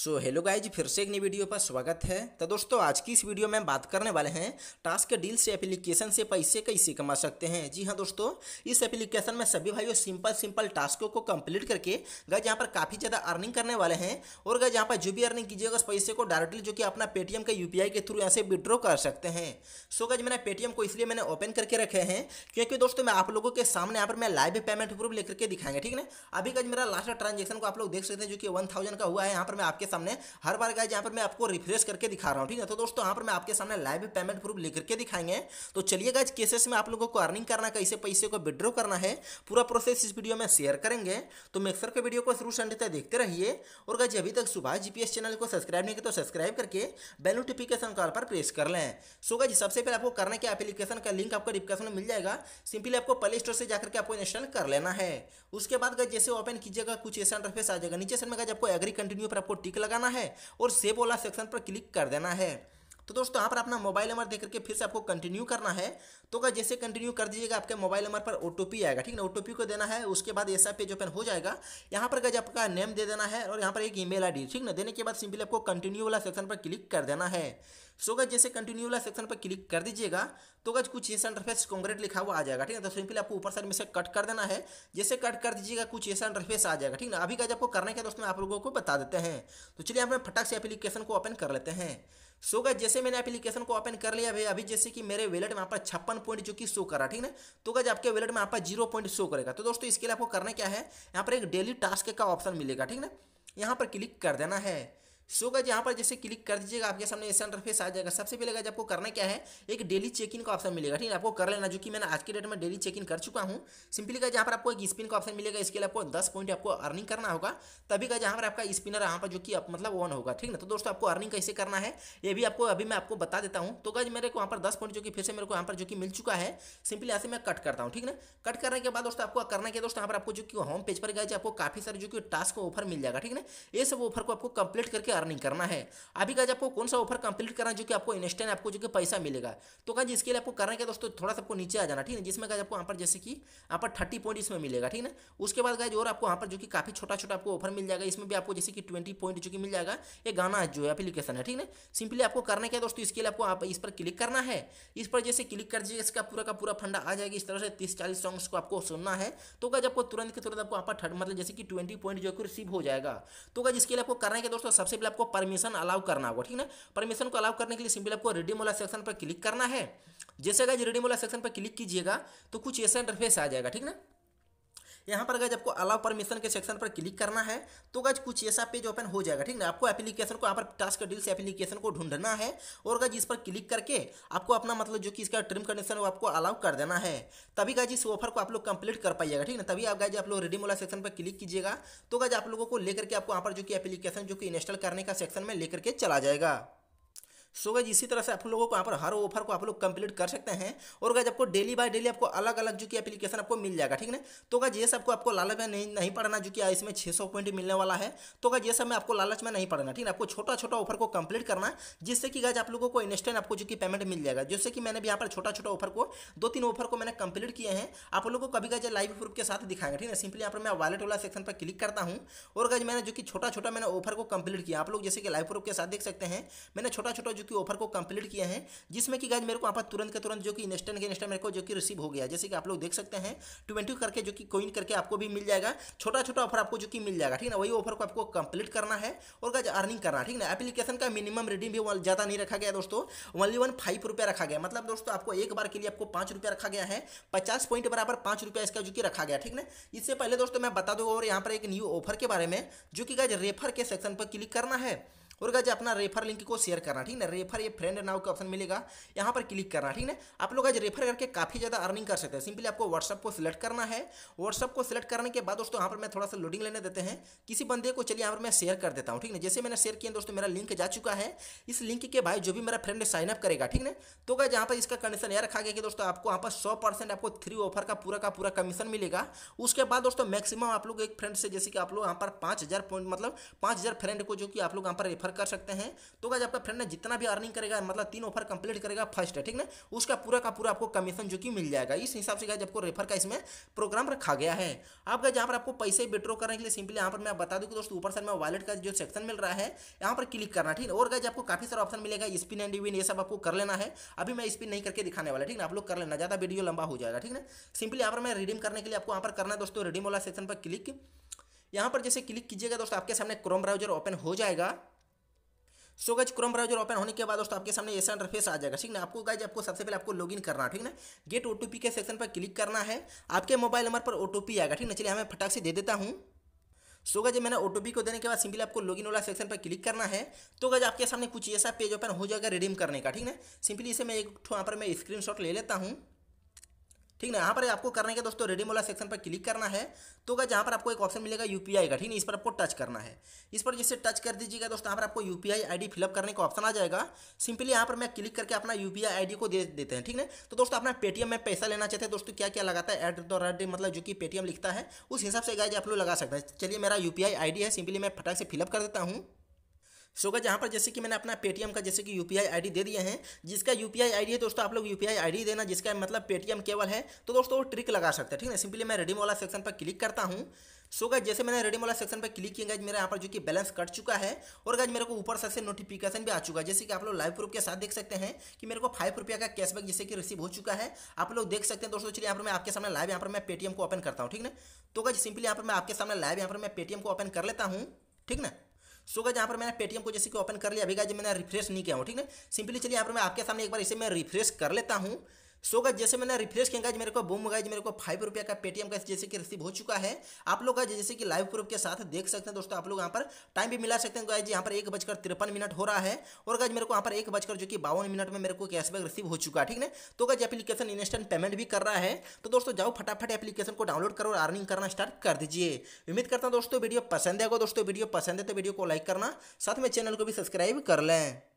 so hello guys फिर से एक नई वीडियो पर स्वागत है तो दोस्तों आज की इस वीडियो में बात करने वाले हैं टास्क डील से एप्लीकेशन से पैसे कैसे कमा सकते हैं जी हाँ दोस्तों इस एप्लीकेशन में सभी भाइयों सिंपल सिंपल टास्कों को कंप्लीट करके गज यहाँ पर काफ़ी ज़्यादा अर्निंग करने वाले हैं और गज यहाँ पर जो भी अर्निंग कीजिएगा उस पैसे को डायरेक्टली जो कि अपना पेटीएम के यू के थ्रू यहाँ से विड्रॉ कर सकते हैं सो गज मैंने पेटीएम को इसलिए मैंने ओपन करके रखे हैं क्योंकि दोस्तों मैं आप लोगों के सामने यहाँ पर मैं लाइव पेमेंट प्रूफ लेकर के दिखाएंगे ठीक है अभी गज मेरा लास्ट ट्रांजेक्शन को आप लोग देख सकते हैं जो कि वन का हुआ है यहाँ पर मैं आपके आपके सामने हर बार गाइज यहाँ पर मैं आपको रिफ्रेश करके दिखा रहा हूँ ठीक है तो दोस्तों यहाँ पर मैं आपके सामने लाइव पेमेंट प्रूफ लेकर के दिखाएंगे तो चलिए गाइज केसेस में आप लोगों को अर्निंग करना कैसे पैसे को विड्रॉ करना है पूरा प्रोसेस इस वीडियो में शेयर करेंगे तो मिक्सर के वीडियो को शुरू से तक देखते रहिए और गाइज अभी तक सुबह जीपीएस चैनल को सब्सक्राइब नहीं किया तो सब्सक्राइब करके बेल नोटिफिकेशन कॉल पर प्रेस कर लें सो गाइज सबसे पहले आपको करना क्या एप्लीकेशन का लिंक आपको डिस्क्रिप्शन में मिल जाएगा सिंपली आपको प्ले स्टोर से जाकर के आपको इंस्टॉल कर लेना है उसके बाद गाइज जैसे ओपन कीजिएगा कुछ ऐसा इंटरफेस आ जाएगा नीचे सर में गाइज आपको एग्री कंटिन्यू पर आपको टिक टिक लगाना है और सेव वाला सेक्शन पर क्लिक कर देना है तो दोस्तों यहाँ पर अपना मोबाइल नंबर देख करके फिर से आपको कंटिन्यू करना है तो अगर जैसे कंटिन्यू कर दीजिएगा आपके मोबाइल नंबर पर ओ आएगा ठीक ना ओ को देना है उसके बाद ऐसा पेज ओपन हो जाएगा यहाँ पर गज आपका नेम दे देना है और यहाँ पर एक ई मेल ठीक ना देने के बाद सिंपली आपको कंटिन्यू वाला सेक्शन पर क्लिक कर देना है सो गज जैसे कंटिन्यू वाला सेक्शन पर क्लिक कर दीजिएगा तो गज कुछ ऐसा इंटरफेस कॉन्ग्रेट लिखा हुआ आ जाएगा ठीक है तो सिंपली आपको ऊपर साइड में से कट कर देना है जैसे कट कर दीजिएगा कुछ ऐसा इंटरफेस आ जाएगा ठीक ना अभी गज आपको करने के दोस्तों आप लोगों को बता देते हैं तो चलिए आप फटाक से एप्लीकेशन को ओपन कर लेते हैं सो गए जैसे मैंने एप्लीकेशन को ओपन कर लिया भाई अभी जैसे कि मेरे वैलेट में पर छप्पन पॉइंट जो कि शो कर रहा है ठीक है तो गज आपके वैलेट में यहाँ पर जीरो पॉइंट शो करेगा तो दोस्तों इसके लिए आपको करना क्या है यहाँ पर एक डेली टास्क का ऑप्शन मिलेगा ठीक ना यहाँ पर क्लिक कर देना है सो गज यहाँ पर जैसे क्लिक कर दीजिएगा आपके सामने ऐसा इंटरफेस आ जाएगा सबसे पहले आपको करना क्या है एक डेली चेक इन का ऑप्शन मिलेगा ठीक है आपको कर लेना जो कि मैंने आज के डेट में डेली चेक इन कर चुका हूँ सिंपली का जहाँ पर आपको एक स्पिन का ऑप्शन मिलेगा इसके लिए आपको दस पॉइंट आपको अर्निंग करना होगा तभी का जहाँ पर आपका स्पिनर यहाँ पर जो कि मतलब ऑन होगा ठीक ना तो दोस्तों आपको अर्निंग कैसे करना है ये भी आपको अभी मैं आपको बता देता हूँ तो गज मेरे को यहाँ पर दस पॉइंट जो कि फिर से मेरे को यहाँ पर जो कि मिल चुका है सिंपली यहाँ से मैं कट करता हूँ ठीक ना कट करने के बाद दोस्तों आपको करना क्या दोस्तों यहाँ पर आपको जो कि होम पेज पर गए आपको काफी सारे जो कि टास्क ऑफर मिल जाएगा ठीक ना ये सब ऑफर को आपको कंप्लीट करके अर्निंग करना है अभी का आपको कौन सा ऑफर कंप्लीट करना है जो कि आपको इंस्टेंट आपको जो कि पैसा मिलेगा तो कहा इसके लिए आपको करना क्या दोस्तों थोड़ा सा आपको नीचे आ जाना ठीक है जिसमें कहा आपको यहाँ पर जैसे कि यहाँ पर थर्टी पॉइंट इसमें मिलेगा ठीक है उसके बाद कहा और आपको यहाँ पर जो कि काफी छोटा छोटा आपको ऑफर मिल जाएगा इसमें भी आपको जैसे कि ट्वेंटी पॉइंट जो कि मिल जाएगा ये गाना जो है अपलीकेशन है ठीक है सिंपली आपको करना क्या दोस्तों इसके लिए आपको आप इस पर क्लिक करना है इस पर जैसे क्लिक कर दीजिए इसका पूरा का पूरा फंडा आ जाएगा इस तरह से तीस चालीस सॉन्ग्स को आपको सुनना है तो कहा आपको तुरंत के तुरंत आपको यहाँ पर मतलब जैसे कि ट्वेंटी पॉइंट जो है रिसीव हो जाएगा तो कहा इसके लिए आपको करना है दोस्तों सबसे सिंपली आपको परमिशन अलाउ करना होगा ठीक है परमिशन को अलाउ करने के लिए सिंपली आपको रिडीम वाला सेक्शन पर क्लिक करना है जैसे अगर रिडीम वाला सेक्शन पर क्लिक कीजिएगा तो कुछ ऐसा इंटरफेस आ जाएगा ठीक ना यहाँ पर गज आपको अलाउ परमिशन के सेक्शन पर क्लिक करना है तो गज कुछ ऐसा पेज ओपन हो जाएगा ठीक ना आपको एप्लीकेशन को यहाँ पर टास्क डील से एप्लीकेशन को ढूंढना है और गज इस पर क्लिक करके आपको अपना मतलब जो कि इसका टर्म कंडीशन वो आपको अलाउ कर देना है तभी गज इस ऑफर को आप लोग कंप्लीट कर पाइएगा ठीक ना तभी आप गज आप लोग रिडीम वाला सेक्शन पर क्लिक कीजिएगा तो गज आप लोगों को लेकर के आपको यहाँ पर जो कि एप्लीकेशन जो कि इंस्टॉल करने का सेक्शन में लेकर के चला जाएगा सो गज इसी तरह से आप लोगों को यहाँ पर हर ऑफर को आप लोग कंप्लीट कर सकते हैं और गज आपको डेली बाय डेली आपको अलग अलग जो कि एप्लीकेशन आपको मिल जाएगा ठीक है तो गज ये सबको आपको लालच में नहीं नहीं पढ़ना जो कि इसमें छः सौ पॉइंट मिलने वाला है तो गज ये सब में आपको लालच में नहीं पढ़ना ठीक है आपको छोटा छोटा ऑफर को कंप्लीट करना जिससे कि गज आप लोगों को इंस्टेंट आपको जो कि पेमेंट मिल जाएगा जैसे कि मैंने भी यहाँ पर छोटा छोटा ऑफर को दो तीन ऑफर को मैंने कंप्लीट किए हैं आप लोगों को कभी गज लाइव प्रूफ के साथ दिखाएंगे ठीक है सिंपली यहाँ पर मैं वॉलेट वाला सेक्शन पर क्लिक करता हूँ और गज मैंने जो कि छोटा छोटा मैंने ऑफर को कंप्लीट किया आप लोग जैसे कि लाइव प्रूफ के साथ देख सकते हैं मैंने छोटा छोटा जो कि ऑफर को कंप्लीट किया है जिसमें कि गाइज मेरे को यहाँ पर तुरंत के तुरंत जो कि इंस्टेंट के इंस्टेंट मेरे को जो कि रिसीव हो गया जैसे कि आप लोग देख सकते हैं ट्वेंटी करके जो कि कोइन करके आपको भी मिल जाएगा छोटा छोटा ऑफर आपको जो कि मिल जाएगा ठीक है ना वही ऑफर को आपको कंप्लीट करना है और गाइज अर्निंग करना ठीक ना एप्लीकेशन का मिनिमम रेडिंग भी ज़्यादा नहीं रखा गया दोस्तों ओनली वन फाइव रुपया रखा गया मतलब दोस्तों आपको एक बार के लिए आपको पांच रुपया रखा गया है पचास पॉइंट बराबर पांच रुपया इसका जो कि रखा गया ठीक ना इससे पहले दोस्तों मैं बता दूँ और यहाँ पर एक न्यू ऑफर के बारे में जो कि गाइज रेफर के सेक्शन पर क्लिक करना है और गाइज अपना रेफर लिंक को शेयर करना ठीक है रेफर ये फ्रेंड नाउ का ऑप्शन मिलेगा यहाँ पर क्लिक करना ठीक है आप लोग आज रेफर करके काफ़ी ज़्यादा अर्निंग कर सकते हैं सिंपली आपको व्हाट्सअप को सिलेक्ट करना है व्हाट्सअप को सिलेक्ट करने के बाद दोस्तों यहाँ पर मैं थोड़ा सा लोडिंग लेने देते हैं किसी बंदे को चलिए यहाँ पर मैं शेयर कर देता हूँ ठीक ना जैसे मैंने शेयर किया दोस्तों मेरा लिंक जा चुका है इस लिंक के भाई जो भी मेरा फ्रेंड साइनअप करेगा ठीक ना तो गाज यहाँ पर इसका कंडीशन यह रखा गया कि दोस्तों आपको यहाँ पर सौ आपको थ्री ऑफर का पूरा का पूरा कमीशन मिलेगा उसके बाद दोस्तों मैक्सिमम आप लोग एक फ्रेंड से जैसे कि आप लोग यहाँ पर पाँच पॉइंट मतलब पाँच फ्रेंड को जो कि आप लोग यहाँ पर रेफर ऑफर कर सकते हैं तो गाइज आपका फ्रेंड ने जितना भी अर्निंग करेगा मतलब तीन ऑफर कंप्लीट करेगा फर्स्ट है ठीक ना उसका पूरा का पूरा आपको कमीशन जो कि मिल जाएगा इस हिसाब से गाइज आपको रेफर का इसमें प्रोग्राम रखा गया है आप गाइज यहाँ पर आपको पैसे विड्रॉ करने के लिए सिंपली यहाँ पर मैं बता दूँ कि दोस्तों ऊपर साइड में वॉलेट का जो सेक्शन मिल रहा है यहाँ पर क्लिक करना ठीक है और गाइज आपको काफी सारा ऑप्शन मिलेगा स्पिन एंड विन ये सब आपको कर लेना है अभी मैं स्पिन नहीं करके दिखाने वाला ठीक ना आप लोग कर लेना ज़्यादा वीडियो लंबा हो जाएगा ठीक है सिंपली यहाँ पर मैं रिडीम करने के लिए आपको यहाँ पर करना है दोस्तों रिडीम वाला सेक्शन पर क्लिक यहाँ पर जैसे क्लिक कीजिएगा दोस्तों आपके सामने क्रोम ब्राउजर ओपन हो जाएगा so guys Chrome browser open होने के बाद दोस्तों आपके सामने ऐसा इंटरफेस आ जाएगा ठीक ना आपको गाइज आपको सबसे पहले आपको लॉगिन करना है ठीक ना गेट ओटीपी के सेक्शन पर क्लिक करना है आपके मोबाइल नंबर पर ओटीपी आएगा ठीक ना चलिए हमें फटाक से दे देता हूँ सो गज मैंने ओटीपी को देने के बाद सिंपली आपको लॉगिन वाला सेक्शन पर क्लिक करना है तो गज आपके सामने कुछ ऐसा पेज ओपन हो जाएगा रिडीम करने का ठीक ना सिंपली इसे मैं एक वहाँ पर मैं स्क्रीन ले लेता हूँ ठीक ना यहाँ पर आपको करने के दोस्तों रिडीम वाला सेक्शन पर क्लिक करना है तो अगर जहाँ पर आपको एक ऑप्शन मिलेगा यूपीआई का ठीक है इस पर आपको टच करना है इस पर जैसे टच कर दीजिएगा दोस्तों यहाँ पर आपको यूपीआई आईडी फिलअप करने का ऑप्शन आ जाएगा सिंपली यहाँ पर मैं क्लिक करके अपना यूपीआई आईडी को दे देते हैं ठीक है तो दोस्तों अपना पेटीएम में पैसा लेना चाहते हैं दोस्तों क्या क्या लगाता है एट द मतलब जो कि पेटीएम लिखता है उस हिसाब से गाय आप लोग लगा सकते हैं चलिए मेरा यू पी है सिंपली मैं फटाक से फिलअप कर देता हूँ सो गज यहाँ पर जैसे कि मैंने अपना पेटीएम का जैसे कि यू पी दे दिए हैं जिसका यू पी है दोस्तों आप लोग यू पी देना जिसका मतलब पेटीएम केवल है तो दोस्तों वो ट्रिक लगा सकते हैं ठीक है सिंपली मैं रेडीम वाला सेक्शन पर क्लिक करता हूँ सो गज जैसे मैंने रेडीम वाला सेक्शन पर क्लिक किया गया मेरा यहाँ पर जो कि बैलेंस कट चुका है और गज मेरे को ऊपर से नोटिफिकेशन भी आ चुका है जैसे कि आप लोग लाइव प्रूफ के साथ देख सकते हैं कि मेरे को फाइव रुपया का कैशबैक जैसे कि रिसीव हो चुका है आप लोग देख सकते हैं दोस्तों चलिए यहाँ पर मैं आपके सामने लाइव यहाँ पर मैं पेटीएम को ओपन करता हूँ ठीक ना तो गज सिंपली यहाँ पर मैं आपके सामने लाइव यहाँ पर मैं पेटीएम को ओपन कर लेता हूँ ठीक ना सो गए यहाँ पर मैंने पेटीएम को जैसे कि ओपन कर लिया अभी गाइज मैंने रिफ्रेश नहीं किया हूँ ठीक है सिंपली चलिए यहाँ पर मैं आपके सामने एक बार इसे मैं रिफ्रेश कर लेता हूँ सो गज जैसे मैंने रिफ्रेश किया मेरे को बूम गाइज मेरे को फाइव रुपया का पेटीएम का जैसे कि रिसीव हो चुका है आप लोग जैसे कि लाइव प्रूफ के साथ देख सकते हैं दोस्तों आप लोग यहाँ पर टाइम भी मिला सकते हैं गाइज यहाँ पर एक बजकर तिरपन मिनट हो रहा है और गाइज मेरे को यहाँ पर एक बजकर जो कि बावन मिनट में मेरे को कैशबैक रिसीव हो चुका है ठीक है तो गज एप्लीकेशन इंस्टेंट पेमेंट भी कर रहा है तो दोस्तों जाओ फटाफट एप्लीकेशन को डाउनलोड करो और अर्निंग करना स्टार्ट कर दीजिए उम्मीद करता हूँ दोस्तों वीडियो पसंद है दोस्तों वीडियो पसंद है तो वीडियो को लाइक करना साथ में चैनल को भी सब्सक्राइब कर लें